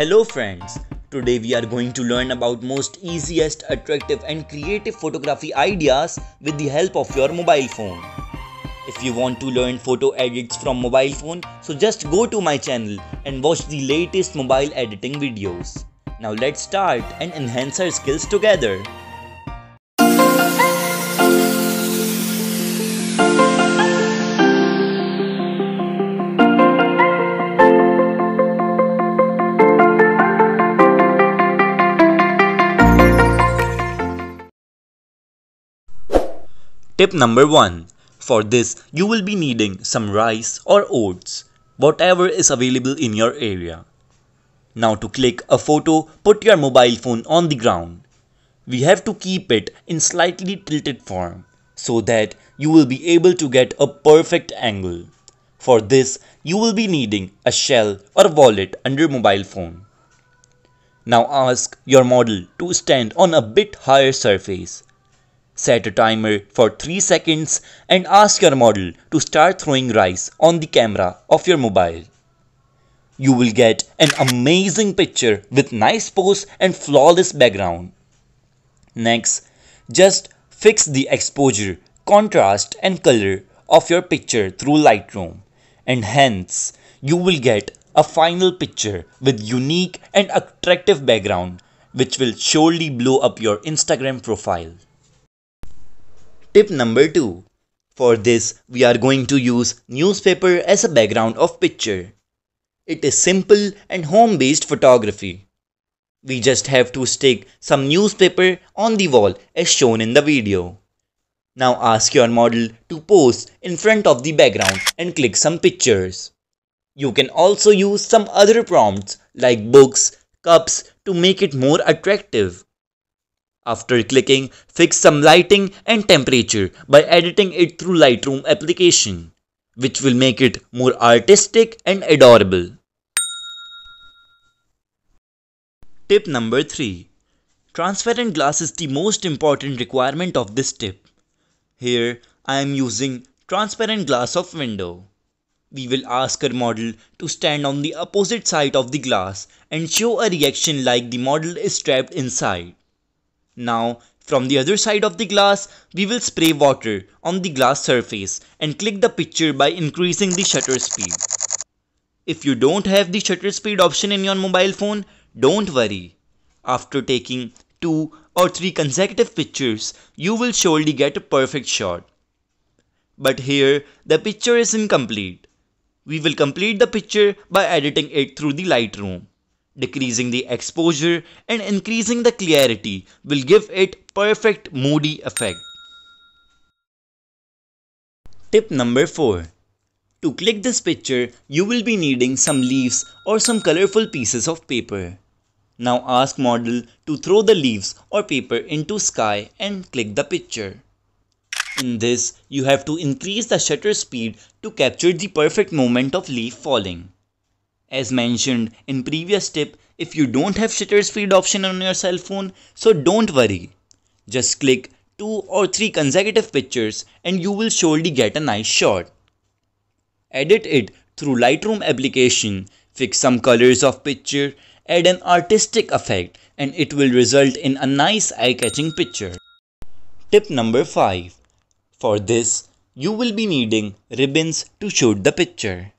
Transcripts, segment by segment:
Hello friends, today we are going to learn about most easiest, attractive and creative photography ideas with the help of your mobile phone. If you want to learn photo edits from mobile phone, so just go to my channel and watch the latest mobile editing videos. Now let's start and enhance our skills together. Tip number 1. For this, you will be needing some rice or oats, whatever is available in your area. Now to click a photo, put your mobile phone on the ground. We have to keep it in slightly tilted form so that you will be able to get a perfect angle. For this, you will be needing a shell or wallet under mobile phone. Now ask your model to stand on a bit higher surface Set a timer for 3 seconds and ask your model to start throwing rice on the camera of your mobile. You will get an amazing picture with nice pose and flawless background. Next, just fix the exposure, contrast and color of your picture through Lightroom and hence you will get a final picture with unique and attractive background which will surely blow up your Instagram profile. Tip number 2. For this, we are going to use newspaper as a background of picture. It is simple and home-based photography. We just have to stick some newspaper on the wall as shown in the video. Now ask your model to pose in front of the background and click some pictures. You can also use some other prompts like books, cups to make it more attractive. After clicking, fix some lighting and temperature by editing it through Lightroom application, which will make it more artistic and adorable. Tip number 3. Transparent glass is the most important requirement of this tip. Here, I am using transparent glass of window. We will ask our model to stand on the opposite side of the glass and show a reaction like the model is trapped inside. Now from the other side of the glass, we will spray water on the glass surface and click the picture by increasing the shutter speed. If you don't have the shutter speed option in your mobile phone, don't worry. After taking 2 or 3 consecutive pictures, you will surely get a perfect shot. But here, the picture is incomplete. We will complete the picture by editing it through the Lightroom. Decreasing the exposure and increasing the clarity will give it perfect moody effect. Tip number 4. To click this picture, you will be needing some leaves or some colorful pieces of paper. Now ask model to throw the leaves or paper into sky and click the picture. In this, you have to increase the shutter speed to capture the perfect moment of leaf falling. As mentioned in previous tip, if you don't have shutter speed option on your cell phone, so don't worry. Just click 2 or 3 consecutive pictures and you will surely get a nice shot. Edit it through Lightroom application, fix some colors of picture, add an artistic effect and it will result in a nice eye-catching picture. Tip number 5. For this, you will be needing ribbons to shoot the picture.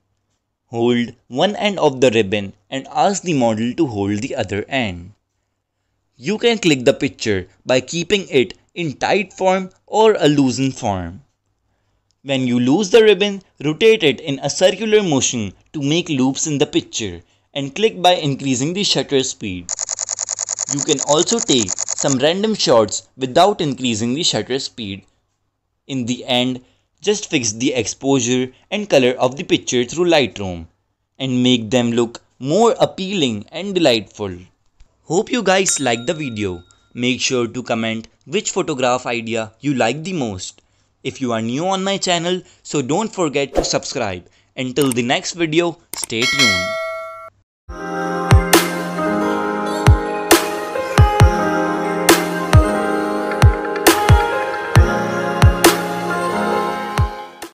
Hold one end of the ribbon and ask the model to hold the other end. You can click the picture by keeping it in tight form or a loosened form. When you lose the ribbon, rotate it in a circular motion to make loops in the picture and click by increasing the shutter speed. You can also take some random shots without increasing the shutter speed. In the end, just fix the exposure and color of the picture through Lightroom and make them look more appealing and delightful. Hope you guys like the video. Make sure to comment which photograph idea you like the most. If you are new on my channel, so don't forget to subscribe. Until the next video, stay tuned.